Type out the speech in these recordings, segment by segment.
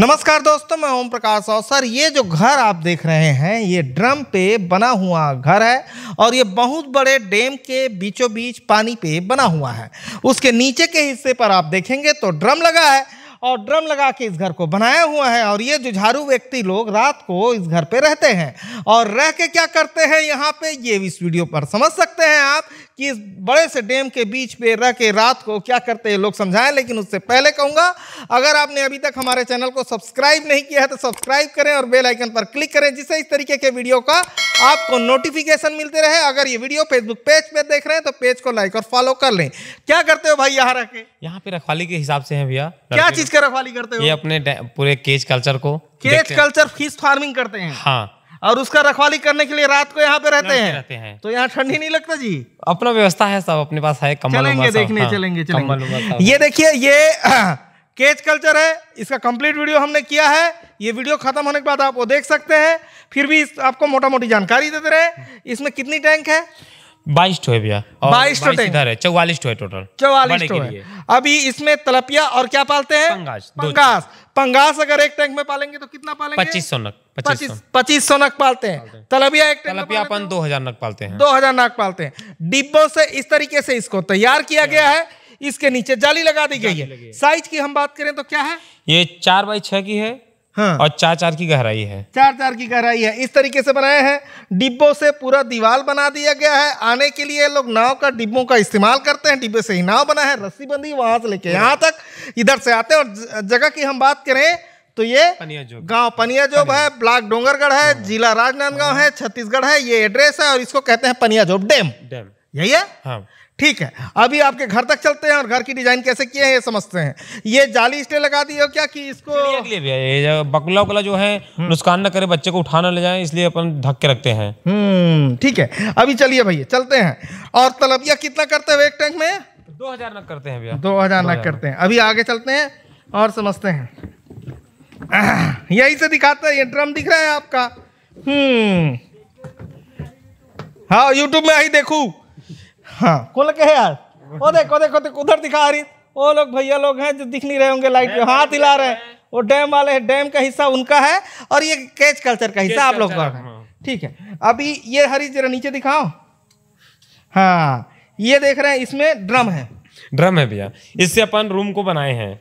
नमस्कार दोस्तों मैं ओम प्रकाश और सर ये जो घर आप देख रहे हैं ये ड्रम पे बना हुआ घर है और ये बहुत बड़े डैम के बीचों बीच पानी पे बना हुआ है उसके नीचे के हिस्से पर आप देखेंगे तो ड्रम लगा है और ड्रम लगा के इस घर को बनाया हुआ है और ये जुझारू व्यक्ति लोग रात को इस घर पे रहते हैं और रह के क्या करते हैं यहाँ पे ये इस वीडियो पर समझ सकते हैं आप कि इस बड़े से डैम के बीच पे रह के रात को क्या करते हैं लोग समझाएं लेकिन उससे पहले कहूंगा अगर आपने अभी तक हमारे चैनल को सब्सक्राइब नहीं किया है तो सब्सक्राइब करें और बेल आइकन पर क्लिक करें जिससे इस तरीके के वीडियो का आपको नोटिफिकेशन मिलते रहे अगर ये वीडियो फेसबुक पेज पे देख रहे हैं तो पेज को लाइक और फॉलो कर लें क्या करते हो भाई यहाँ रखे यहाँ पे रखवाली के हिसाब से है भैया क्या चीज का रखवाली करते हो ये अपने पूरे केज कल्चर को केज कल्चर फिश फार्मिंग करते हैं हाँ और उसका रखवाली करने के लिए रात को यहाँ पे रहते हैं रहते हैं तो यहाँ ठंडी नहीं लगता जी अपना व्यवस्था है सब अपने पास है कम्बल चलेंगे देखने हाँ, चलेंगे चलेंगे ये देखिए ये केच कल्चर है इसका कंप्लीट वीडियो हमने किया है ये वीडियो खत्म होने के बाद आप वो देख सकते हैं फिर भी आपको मोटा मोटी जानकारी देते रहे इसमें कितनी टैंक है बाईस टो है भैया बाईस टो है चौवालीस टो है टोटल चौवालीस टो है अभी इसमें तलपिया और क्या पालते हैं पंगास पंगास अगर एक टैंक में पालेंगे तो कितना पालेंगे पच्चीस सौ नक पच्चीस पच्चीस सौ नग पालते हैं तलबिया एक तलबिया अपन दो हजार नग पालते हैं दो हजार नक पालते हैं डिब्बों से इस तरीके से इसको तैयार किया गया है इसके नीचे जाली लगा दी गई है साइज की हम बात करें तो क्या है ये चार बाई छह की है हाँ। और चार चार की गहराई है चार चार की गहराई है इस तरीके से बनाए हैं डिब्बों से पूरा दीवार बना दिया गया है आने के लिए लोग नाव का डिब्बों का इस्तेमाल करते हैं डिब्बे से ही नाव बना है रस्सी बंदी वहां से लेके यहाँ तक इधर से आते हैं और जगह की हम बात करें तो ये गांव पनिया जोब है ब्लॉक डोंगरगढ़ है हाँ। जिला राजनांदगांव हाँ। है छत्तीसगढ़ है ये एड्रेस है और इसको कहते हैं पनिया जोब डैम डैम यही है हाँ। ठीक है अभी आपके घर तक चलते हैं और घर की डिजाइन कैसे किए हैं ये समझते हैं ये जाली इसलिए लगा दी हो क्या कि इसको लिए बकुला जो है हम्म। नुकसान न करे बच्चे को उठाना ले जाए इसलिए अपन ढक के रखते हैं हम्म ठीक है अभी चलिए भैया चलते हैं और तलबिया कितना करते हैं एक टैंक में दो हजार नग करते हैं भैया दो हजार नग करते हैं अभी आगे चलते हैं और समझते हैं यही से दिखाता है ये ड्रम दिख रहा है आपका हम्म हाँ यूट्यूब में आई देखू हाँ कौन लगे है यार ओ देखो देखो देखो उधर दिखा रही वो लोग भैया लोग हैं जो दिख नहीं रहे होंगे लाइट में हाथ हिला रहे हैं वो डैम वाले हैं डैम का हिस्सा उनका है और ये कैच कल्चर का हिस्सा आप लोग का है हाँ। ठीक है अभी ये हरी जरा नीचे दिखाओ हाँ ये देख रहे हैं इसमें ड्रम है ड्रम है भैया इससे अपन रूम को बनाए हैं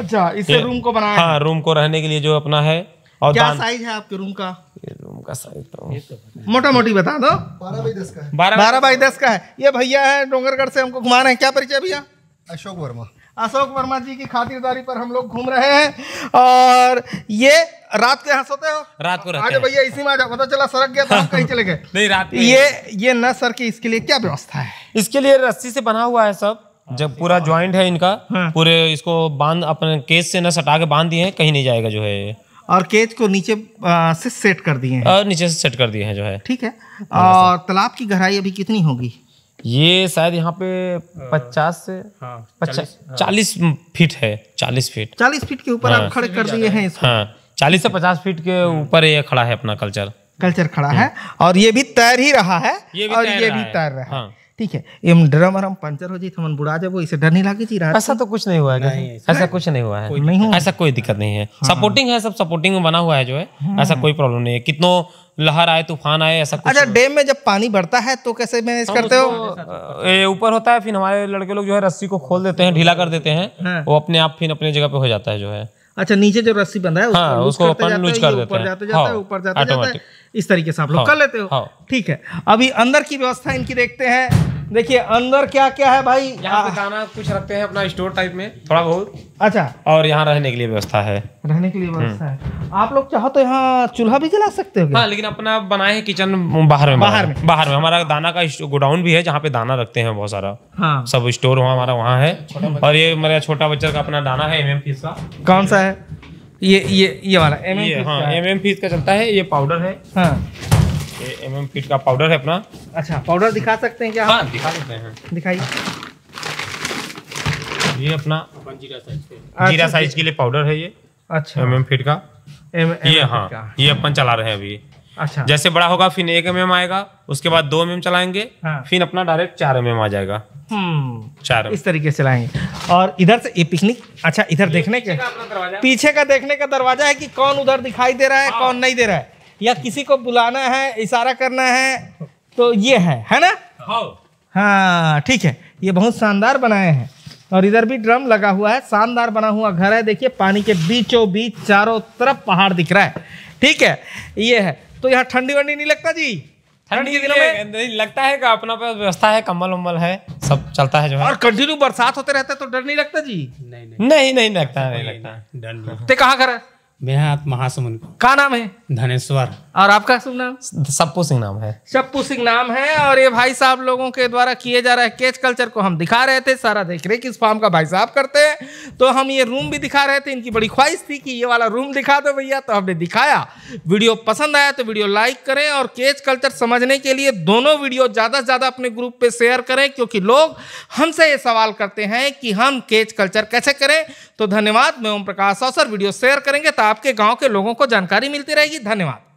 अच्छा इसे रूम को बनाया हाँ रूम को रहने के लिए जो अपना है और क्या साइज है आपके रूम का ये रूम का साइज तो मोटा मोटी बता दो बारह बाई दस का है बारह बाई दस का है ये भैया है डोंगरगढ़ से हमको घुमा रहे हैं क्या परिचय भैया अशोक वर्मा अशोक वर्मा जी की खातिरदारी पर हम लोग घूम रहे हैं और ये रात के यहाँ सोते हो रात को आज भैया इसी में आ पता चला सड़क गया तो हम कहीं चले गए नहीं रात ये ये न सर की इसके लिए क्या व्यवस्था है इसके लिए रस्सी से बना हुआ है सब हाँ, जब पूरा ज्वाइंट है इनका हाँ। पूरे इसको बांध अपने केस से ना सटा के बांध दिए हैं कहीं नहीं जाएगा जो है और केज को नीचे से सेट कर दिए हैं और नीचे से सेट कर दिए हैं जो है ठीक है हाँ, और तालाब की गहराई अभी कितनी होगी ये शायद यहाँ पे पचास से पचास चालीस फीट है चालीस फीट चालीस फीट के ऊपर हाँ, आप खड़े कर दिए हैं इसको हाँ, चालीस से पचास फीट के ऊपर ये खड़ा है अपना कल्चर कल्चर खड़ा है और ये भी तैर ही रहा है और ये भी तैर रहा है ठीक है एम ड्रम और हम पंचर हो जी तो मन बुढ़ा जाए इसे डर नहीं लगे जी ऐसा तो कुछ नहीं हुआ है ऐसा कुछ नहीं हुआ है नहीं ऐसा कोई दिक्कत नहीं है सपोर्टिंग हाँ। है सब सपोर्टिंग में बना हुआ है जो है हाँ। ऐसा कोई प्रॉब्लम नहीं है कितनों लहर आए तूफान आए ऐसा कुछ अच्छा डैम में जब पानी बढ़ता है तो कैसे मैनेज करते हो ऊपर होता है फिर हमारे लड़के लोग जो है रस्सी को खोल देते हैं हाँ। ढीला कर देते हैं वो अपने आप फिर अपने जगह पे हो जाता है जो है अच्छा नीचे जो रस्सी बंधा है उसको ऊपर जाता है ऊपर जाता है इस तरीके से आप लोग हाँ, कर लेते हो हाँ। ठीक है अभी अंदर की व्यवस्था इनकी देखते हैं देखिए अंदर क्या क्या है भाई यहाँ खाना कुछ रखते हैं अपना स्टोर टाइप में थोड़ा बहुत अच्छा और यहाँ रहने के लिए व्यवस्था है रहने के लिए हम्म। व्यवस्था है आप लोग चाहो तो यहाँ चूल्हा भी जला सकते हो हाँ, लेकिन अपना बनाए हैं किचन बाहर में बाहर में बाहर में हमारा दाना का गोडाउन भी है जहाँ पे दाना रखते हैं बहुत सारा हाँ। सब स्टोर हमारा वहाँ है और ये मेरा छोटा बच्चा का अपना दाना है एम एम का कौन सा है ये ये ये वाला एम एम हाँ एम एम फीट का चलता है ये पाउडर है हाँ ये एम एम फीट का पाउडर है अपना अच्छा पाउडर दिखा सकते हैं क्या हाँ दिखा सकते हैं दिखाइए ये अपना अच्छा, जीरा साइज जीरा साइज के लिए पाउडर है ये अच्छा एम एम फीट का एम ये हाँ ये अपन चला रहे हैं अभी अच्छा जैसे बड़ा होगा फिर एक एम आएगा उसके बाद दो एम चलाएंगे हाँ। फिर अपना डायरेक्ट चार एम आ जाएगा हम्म, चार इस तरीके से चलाएंगे और इधर से ये पिकनिक अच्छा इधर देखने के पीछे का देखने का दरवाजा है कि कौन उधर दिखाई दे रहा है हाँ। कौन नहीं दे रहा है या किसी को बुलाना है इशारा करना है तो ये है है ना हाँ ठीक है ये बहुत शानदार बनाए हैं और इधर भी ड्रम लगा हुआ है शानदार बना हुआ घर है देखिए पानी के बीचों बीच चारों तरफ पहाड़ दिख रहा है ठीक है ये है तो यहाँ ठंडी वंडी नहीं लगता जी ठंडी लगता है अपना अपना व्यवस्था है कम्बल उम्बल है सब चलता है जो है और कंटिन्यू बरसात होते रहता है तो डर नहीं लगता जी नहीं नहीं नहीं लगता नहीं लगता डर तो कहाँ घर मेरा महासमुंद का नाम है धनेश्वर और आपका शुभ नाम सप्पू सिंह नाम है सप्पू सिंह नाम है और ये भाई साहब लोगों के द्वारा किए जा रहे केच कल्चर को हम दिखा रहे थे सारा देख रहे इस फार्म का भाई साहब करते हैं तो हम ये रूम भी दिखा रहे थे इनकी बड़ी ख्वाहिश थी कि ये वाला रूम दिखा दो भैया तो हमने दिखाया वीडियो पसंद आया तो वीडियो लाइक करें और केच कल्चर समझने के लिए दोनों वीडियो ज़्यादा से ज़्यादा अपने ग्रुप पर शेयर करें क्योंकि लोग हमसे ये सवाल करते हैं कि हम केच कल्चर कैसे करें तो धन्यवाद मैं ओम प्रकाश अवसर वीडियो शेयर करेंगे आपके गांव के लोगों को जानकारी मिलती रहेगी धन्यवाद